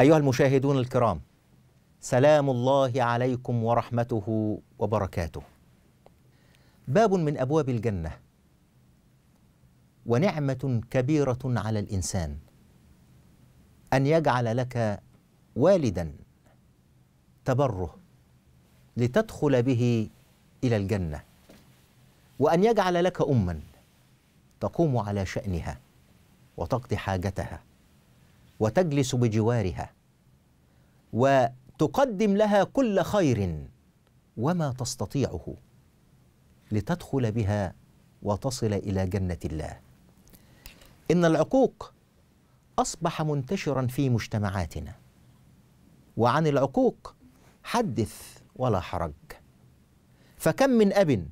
أيها المشاهدون الكرام سلام الله عليكم ورحمته وبركاته باب من أبواب الجنة ونعمة كبيرة على الإنسان أن يجعل لك والدا تبره لتدخل به إلى الجنة وأن يجعل لك أما تقوم على شأنها وتقضي حاجتها وتجلس بجوارها وتقدم لها كل خير وما تستطيعه لتدخل بها وتصل الى جنه الله ان العقوق اصبح منتشرا في مجتمعاتنا وعن العقوق حدث ولا حرج فكم من اب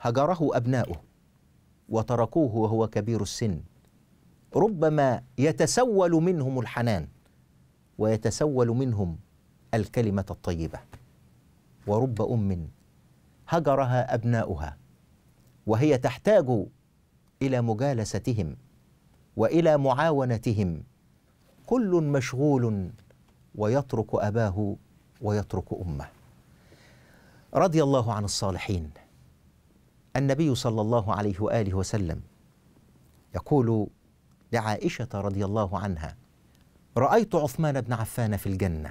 هجره ابناؤه وتركوه وهو كبير السن ربما يتسول منهم الحنان ويتسول منهم الكلمه الطيبه ورب ام هجرها ابناؤها وهي تحتاج الى مجالستهم والى معاونتهم كل مشغول ويترك اباه ويترك امه رضي الله عن الصالحين النبي صلى الله عليه واله وسلم يقول لعائشة رضي الله عنها رأيت عثمان بن عفان في الجنة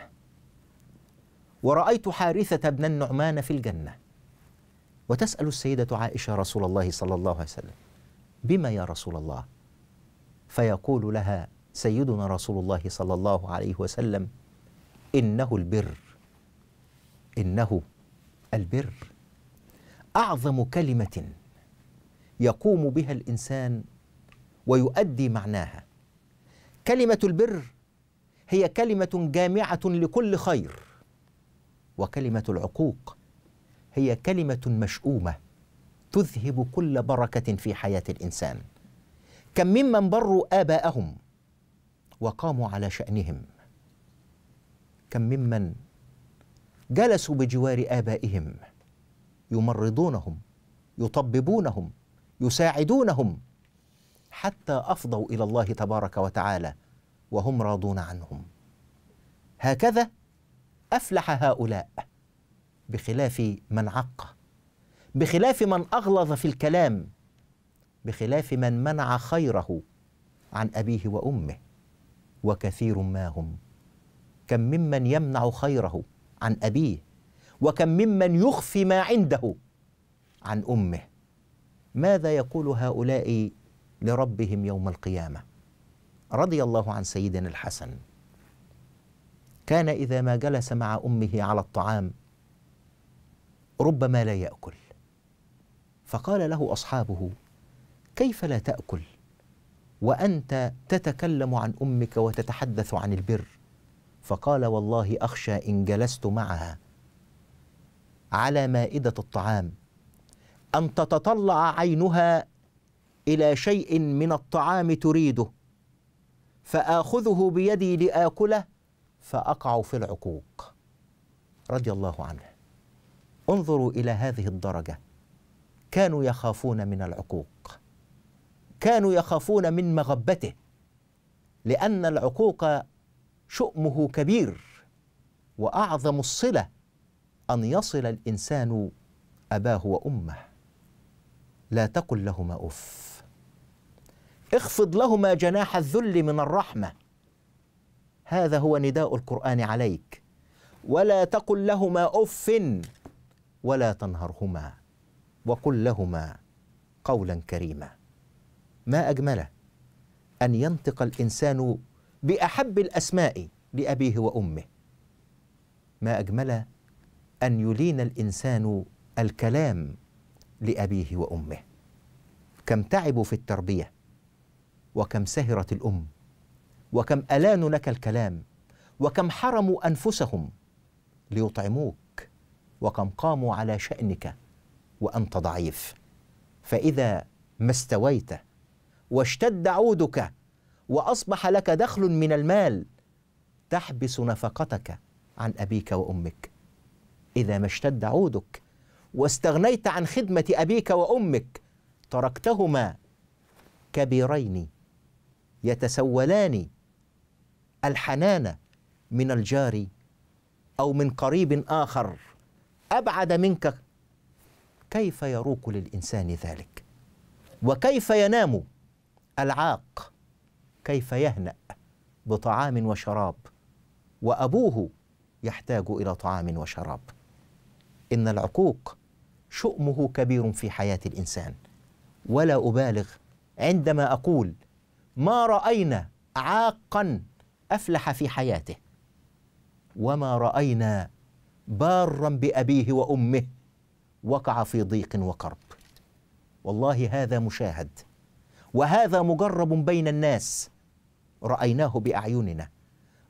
ورأيت حارثة بن النعمان في الجنة وتسأل السيدة عائشة رسول الله صلى الله عليه وسلم بما يا رسول الله فيقول لها سيدنا رسول الله صلى الله عليه وسلم إنه البر إنه البر أعظم كلمة يقوم بها الإنسان ويؤدي معناها كلمه البر هي كلمه جامعه لكل خير وكلمه العقوق هي كلمه مشؤومه تذهب كل بركه في حياه الانسان كم ممن بروا اباءهم وقاموا على شانهم كم ممن جلسوا بجوار ابائهم يمرضونهم يطببونهم يساعدونهم حتى افضوا الى الله تبارك وتعالى وهم راضون عنهم هكذا افلح هؤلاء بخلاف من عق بخلاف من اغلظ في الكلام بخلاف من منع خيره عن ابيه وامه وكثير ما هم كم ممن يمنع خيره عن ابيه وكم ممن يخفي ما عنده عن امه ماذا يقول هؤلاء لربهم يوم القيامه رضي الله عن سيدنا الحسن كان اذا ما جلس مع امه على الطعام ربما لا ياكل فقال له اصحابه كيف لا تاكل وانت تتكلم عن امك وتتحدث عن البر فقال والله اخشى ان جلست معها على مائده الطعام ان تتطلع عينها الى شيء من الطعام تريده فاخذه بيدي لاكله فاقع في العقوق رضي الله عنه انظروا الى هذه الدرجه كانوا يخافون من العقوق كانوا يخافون من مغبته لان العقوق شؤمه كبير واعظم الصله ان يصل الانسان اباه وامه لا تقل لهما اف اخفض لهما جناح الذل من الرحمه هذا هو نداء القران عليك ولا تقل لهما اف ولا تنهرهما وقل لهما قولا كريما ما اجمله ان ينطق الانسان باحب الاسماء لابيه وامه ما اجمل ان يلين الانسان الكلام لابيه وامه كم تعبوا في التربيه وكم سهرت الأم وكم ألانوا لك الكلام وكم حرموا أنفسهم ليطعموك وكم قاموا على شأنك وأنت ضعيف فإذا ما استويت واشتد عودك وأصبح لك دخل من المال تحبس نفقتك عن أبيك وأمك إذا ما اشتد عودك واستغنيت عن خدمة أبيك وأمك تركتهما كبيرين يتسولان الحنان من الجار او من قريب اخر ابعد منك كيف يروق للانسان ذلك وكيف ينام العاق كيف يهنا بطعام وشراب وابوه يحتاج الى طعام وشراب ان العقوق شؤمه كبير في حياه الانسان ولا ابالغ عندما اقول ما رأينا عاقا أفلح في حياته وما رأينا بارا بأبيه وأمه وقع في ضيق وكرب والله هذا مشاهد وهذا مجرب بين الناس رأيناه بأعيننا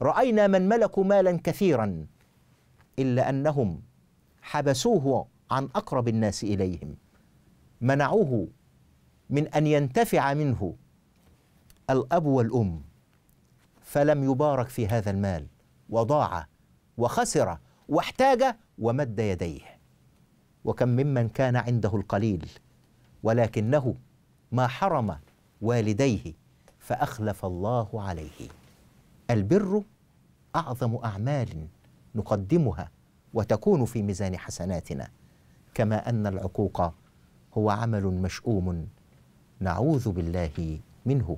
رأينا من ملكوا مالا كثيرا إلا أنهم حبسوه عن أقرب الناس إليهم منعوه من أن ينتفع منه الأب والأم فلم يبارك في هذا المال وضاع وخسر واحتاج ومد يديه وكم ممن كان عنده القليل ولكنه ما حرم والديه فأخلف الله عليه البر أعظم أعمال نقدمها وتكون في ميزان حسناتنا كما أن العقوق هو عمل مشؤوم نعوذ بالله منه